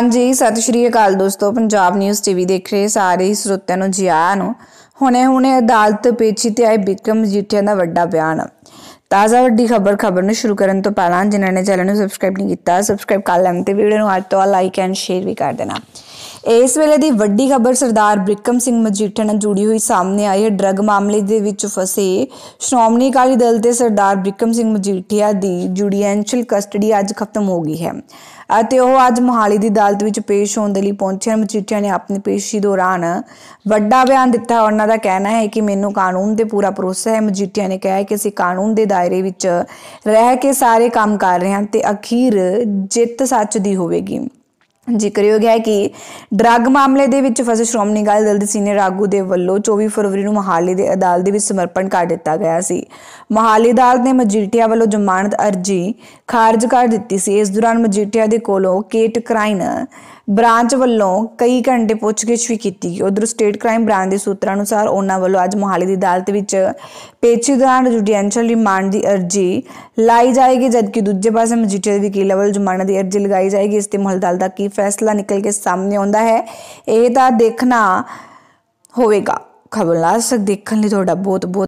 ਹਾਂਜੀ ਸਤਿ ਸ਼੍ਰੀ ਅਕਾਲ ਦੋਸਤੋ ਪੰਜਾਬ ਨਿਊਜ਼ ਟੀਵੀ ਦੇਖ ਰਹੇ ਸਾਰੇ ਸਰੋਤਿਆਂ ਨੂੰ ਜੀ ਆਇਆਂ ਨੂੰ ਹੁਣੇ ਹੁਣੇ ਅਦਾਲਤ ਪੇਚੀ ਤੇ ਆਏ ਵਿਕਰਮ ਜੀਠਿਆ ਦਾ ਵੱਡਾ ਬਿਆਨ ਤਾਜ਼ਾ ਵੱਡੀ ਖਬਰ ਖਬਰ ਨੂੰ ਸ਼ੁਰੂ ਕਰਨ ਤੋਂ ਪਹਿਲਾਂ ਜਿਨ੍ਹਾਂ ਨੇ ਚੈਨਲ ਨੂੰ ਸਬਸਕ੍ਰਾਈਬ ਨਹੀਂ ਕੀਤਾ ਸਬਸਕ੍ਰਾਈਬ ਕਰ ਲੈਣ ਤੇ ਵੀਡੀਓ ਨੂੰ ਅੱਜ ਤੋਂ ਲਾਈਕ ਐਂਡ ਸ਼ੇਅਰ ਵੀ ਕਰ ਦੇਣਾ ਇਸ ਵੇਲੇ ਦੀ ਵੱਡੀ ਖਬਰ ਸਰਦਾਰ ਬ੍ਰਿਕਮ ਸਿੰਘ ਮਜੀਠਾ ਨਾਲ ਜੁੜੀ ਹੋਈ ਸਾਹਮਣੇ ਆਈ ਹੈ ਡਰੱਗ ਮਾਮਲੇ ਦੇ ਵਿੱਚ ਫਸੇ ਸ਼੍ਰੋਮਣੀ ਅਕਾਲੀ ਦਲ ਦੇ ਸਰਦਾਰ ਬ੍ਰਿਕਮ ਸਿੰਘ ਮਜੀਠੀਆ ਦੀ ਜੁਡੀਸ਼ੀਅਲ ਕਸਟਡੀ ਅੱਜ ਖਤਮ ਹੋ ਗਈ ਹੈ ਅਤੇ ਉਹ ਅੱਜ ਮੁਹਾਲੀ ਦੀ ਅਦਾਲਤ ਵਿੱਚ ਪੇਸ਼ ਹੋਣ ਦੇ ਲਈ ਪਹੁੰਚੇ ਮਜੀਠੀਆ ਨੇ ਆਪਣੀ ਪੇਸ਼ੀ ਦੌਰਾਨ ਵੱਡਾ ਬਿਆਨ ਦਿੱਤਾ ਉਹਨਾਂ ਦਾ ਕਹਿਣਾ ਹੈ ਕਿ ਮੈਨੂੰ ਕਾਨੂੰਨ ਤੇ ਪੂਰਾ ਭਰੋਸਾ ਹੈ ਮਜੀਠੀਆ ਨੇ ਕਿਹਾ ਕਿ ਅਸੀਂ ਕਾਨੂੰਨ ਦੇ ਦਾਇਰੇ ਵਿੱਚ ਰਹਿ ਕੇ ਸਾਰੇ ਕੰਮ ਕਰ ਰਹੇ ਹਾਂ ਤੇ ਅਖੀਰ ਜਿੱਤ ਸੱਚ ਦੀ ਹੋਵੇਗੀ ਜ਼ਿਕਰਯੋਗ ਹੈ ਕਿ ਡਰੱਗ ਮਾਮਲੇ ਦੇ ਵਿੱਚ ਫਸੇ ਸ਼੍ਰੋਮਣੀ ਅਕਾਲੀ ਦਲ ਦੇ ਸੀਨੀਅਰ ਆਗੂ ਦੇ ਵੱਲੋਂ 24 ਫਰਵਰੀ ਨੂੰ ਮਹਾਲੀ ਦੇ ਅਦਾਲਤ ਦੇ ਵਿੱਚ ਸਮਰਪਣ ਕਰ ਦਿੱਤਾ ਗਿਆ ਸੀ ਮਹਾਲੀ ਅਦਾਲਤ ਨੇ ਮਜੀਠੀਆ ਵੱਲੋਂ ਜ਼ਮਾਨਤ ਅਰਜੀ ਖਾਰਜ ਕਰ ਦਿੱਤੀ ਸੀ ਇਸ ਦੌਰਾਨ ਮਜੀਠੀਆ ਦੇ ਕੋਲੋਂ ਕੇਟ ਕ੍ਰਾਈਨ ਬ੍ਰਾਂਚ ਵੱਲੋਂ ਕਈ ਘੰਟੇ ਪੁੱਛਗਿੱਛ ਵੀ ਕੀਤੀ ਗਈ ਉਧਰ ਸਟੇਟ ਕ੍ਰਾਈਮ ਬ੍ਰਾਂਚ ਦੇ ਸੂਤਰਾਂ ਅਨੁਸਾਰ ਉਹਨਾਂ ਵੱਲੋਂ ਅੱਜ ਮੋਹਾਲੀ ਦੀ ਅਦਾਲਤ ਵਿੱਚ ਪੇਚੀ ਦੌਰਾਨ ਜੁਡੀਸ਼ੀਅਲ ਰਿਮਾਂਡ ਦੀ ਅਰਜੀ ਲਾਈ ਜਾਏਗੀ ਜਦਕਿ ਦੂਜੇ ਪਾਸੇ ਮਜੀਠੀਆ ਦੇ ਵਕੀਲ ਵੱਲੋਂ ਜ਼ਮਾਨਤ ਦੀ ਅਰਜੀ ਲਗਾਈ ਜਾਏਗੀ ਇਸ ਤੇ ਮਹਲਦਲ ਦਾ ਕੀ ਫੈਸਲਾ ਨਿਕਲ ਕੇ ਸਾਹਮਣੇ ਆਉਂਦਾ ਹੈ ਇਹ ਤਾਂ ਦੇਖਣਾ ਹੋਵੇਗਾ ਲਾਸਕ ਦੇਖਣ ਲਈ ਤੁਹਾਡਾ ਬਹੁਤ ਬਹੁਤ